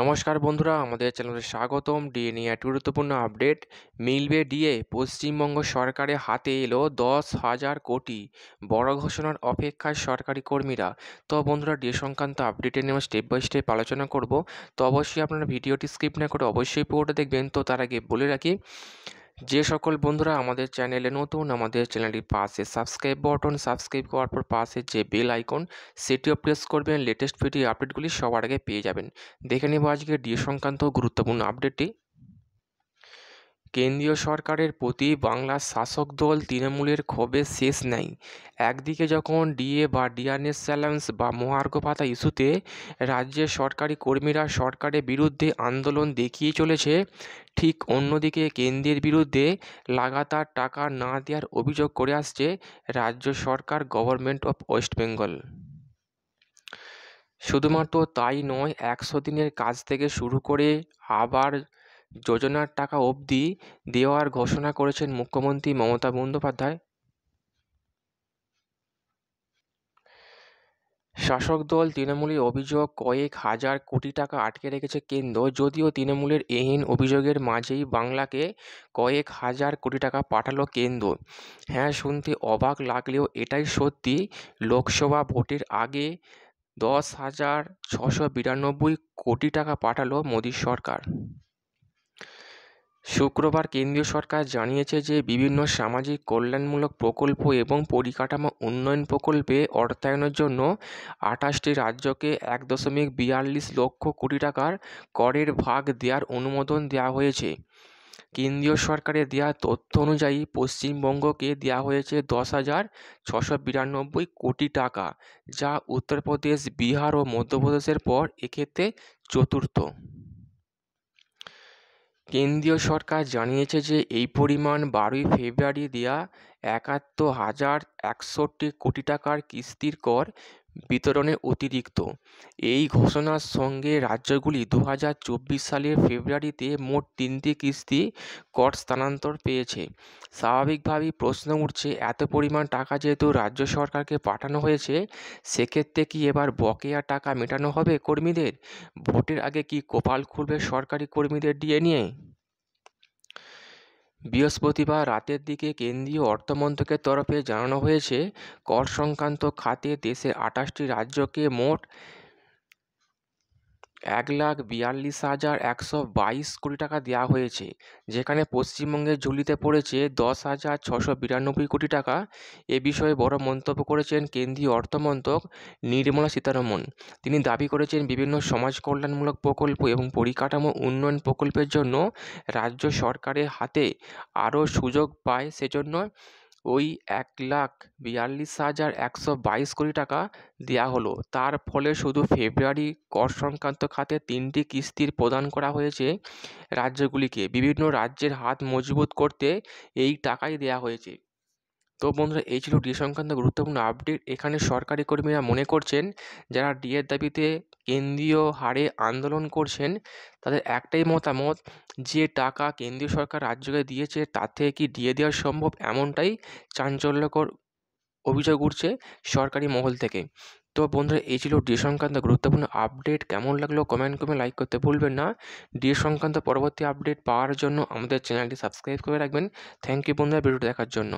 নমস্কার বন্ধুরা আমাদের চ্যানেলে স্বাগতম ডিএ নিয়ে এক গুরুত্বপূর্ণ আপডেট মিলবে ডিএ পশ্চিমবঙ্গ সরকারের হাতে এলো দশ হাজার কোটি বড় ঘোষণার অপেক্ষায় সরকারি কর্মীরা তো বন্ধুরা ডিএ সংক্রান্ত আপডেটে নিয়ে স্টেপ বাই স্টেপ আলোচনা করব তো অবশ্যই আপনারা ভিডিওটি স্ক্রিপ্ট না করে অবশ্যই পুরোটা দেখবেন তো তার আগে বলে রাখি যে সকল বন্ধুরা আমাদের চ্যানেলে নতুন আমাদের চ্যানেলটি পাশে সাবস্ক্রাইব বটন সাবস্ক্রাইব করার পর পাশে যে বেল আইকন সেটিও প্রেস করবেন লেটেস্ট ভিডিও আপডেটগুলি সবার আগে পেয়ে যাবেন দেখে নেব আজকে ডিএ সংক্রান্ত গুরুত্বপূর্ণ আপডেটটি কেন্দ্রীয় সরকারের প্রতি বাংলার শাসক দল তৃণমূলের ক্ষোভের শেষ নেই একদিকে যখন ডিএ বা ডিআরএস চ্যালেঞ্জ বা মহার্ঘ পাতা ইস্যুতে রাজ্যের সরকারি কর্মীরা সরকারের বিরুদ্ধে আন্দোলন দেখিয়ে চলেছে ঠিক অন্যদিকে কেন্দ্রের বিরুদ্ধে লাগাতার টাকা না দেওয়ার অভিযোগ করে আসছে রাজ্য সরকার গভর্নমেন্ট অফ ওয়েস্ট বেঙ্গল শুধুমাত্র তাই নয় একশো দিনের কাজ থেকে শুরু করে আবার যোজনার টাকা অবধি দেওয়ার ঘোষণা করেছেন মুখ্যমন্ত্রী মমতা বন্দ্যোপাধ্যায় শাসক দল তৃণমূলের অভিযোগ কয়েক হাজার কোটি টাকা আটকে রেখেছে কেন্দ্র যদিও তৃণমূলের এহীন অভিযোগের মাঝেই বাংলাকে কয়েক হাজার কোটি টাকা পাঠালো কেন্দ্র হ্যাঁ শুনতে অবাক লাগলেও এটাই সত্যি লোকসভা ভোটের আগে দশ হাজার ছশো বিরানব্বই কোটি টাকা পাঠালো মোদী সরকার শুক্রবার কেন্দ্রীয় সরকার জানিয়েছে যে বিভিন্ন সামাজিক কল্যাণমূলক প্রকল্প এবং পরিকাঠামো উন্নয়ন প্রকল্পে অর্থায়নের জন্য আঠাশটি রাজ্যকে এক দশমিক বিয়াল্লিশ লক্ষ কোটি টাকার করের ভাগ দেওয়ার অনুমোদন দেওয়া হয়েছে কেন্দ্রীয় সরকারের দেওয়া তথ্য অনুযায়ী পশ্চিমবঙ্গকে দেওয়া হয়েছে দশ হাজার ছশো বিরানব্বই কোটি টাকা যা উত্তরপ্রদেশ বিহার ও মধ্যপ্রদেশের পর এক্ষেত্রে চতুর্থ কেন্দ্রীয় সরকার জানিয়েছে যে এই পরিমাণ বারোই ফেব্রুয়ারি দেওয়া একাত্তর হাজার একষট্টি কোটি টাকার কিস্তির কর বিতরণে অতিরিক্ত এই ঘোষণার সঙ্গে রাজ্যগুলি দু হাজার চব্বিশ সালের ফেব্রুয়ারিতে মোট তিনটি কিস্তি কর স্থানান্তর পেয়েছে স্বাভাবিকভাবেই প্রশ্ন উঠছে এত পরিমাণ টাকা যেহেতু রাজ্য সরকারকে পাঠানো হয়েছে সেক্ষেত্রে কি এবার বকেয়া টাকা মেটানো হবে কর্মীদের ভোটের আগে কি কপাল খুলবে সরকারি কর্মীদের ডিএ নিয়ে বৃহস্পতিবার রাতের দিকে কেন্দ্রীয় অর্থমন্ত্রকের তরফে জানানো হয়েছে কর সংক্রান্ত খাতে দেশের আঠাশটি রাজ্যকে মোট এক লাখ বিয়াল্লিশ হাজার একশো বাইশ কোটি টাকা দেওয়া হয়েছে যেখানে পশ্চিমবঙ্গের ঝুলিতে পড়েছে দশ হাজার ছশো বিরানব্বই কোটি টাকা এ বিষয়ে বড় মন্তব্য করেছেন কেন্দ্রীয় অর্থমন্ত্রক নির্মলা সীতারমন তিনি দাবি করেছেন বিভিন্ন সমাজ কল্যাণমূলক প্রকল্প এবং পরিকাঠামো উন্নয়ন প্রকল্পের জন্য রাজ্য সরকারের হাতে আরও সুযোগ পায় সেজন্য ওই এক লাখ বিয়াল্লিশ হাজার একশো বাইশ কোটি টাকা দেওয়া হলো তার ফলে শুধু ফেব্রুয়ারি কর সংক্রান্ত খাতে তিনটি কিস্তির প্রদান করা হয়েছে রাজ্যগুলিকে বিভিন্ন রাজ্যের হাত মজবুত করতে এই টাকাই দেওয়া হয়েছে তো বন্ধুরা এই ছিল ডিএ সংক্রান্ত গুরুত্বপূর্ণ আপডেট এখানে সরকারি কর্মীরা মনে করছেন যারা ডিএর দাবিতে কেন্দ্রীয় হারে আন্দোলন করছেন তাদের একটাই মতামত যে টাকা কেন্দ্রীয় সরকার রাজ্যকে দিয়েছে তার থেকে কি ডিএ দেওয়া সম্ভব এমনটাই চাঞ্চল্যকর অভিযোগ উঠছে সরকারি মহল থেকে তো বন্ধুরা এই ছিল ডিএ সংক্রান্ত গুরুত্বপূর্ণ আপডেট কেমন লাগলো কমেন্ট করে লাইক করতে ভুলবেন না ডিএ সংক্রান্ত পরবর্তী আপডেট পাওয়ার জন্য আমাদের চ্যানেলটি সাবস্ক্রাইব করে রাখবেন থ্যাংক ইউ বন্ধুরা ভিডিওটি দেখার জন্য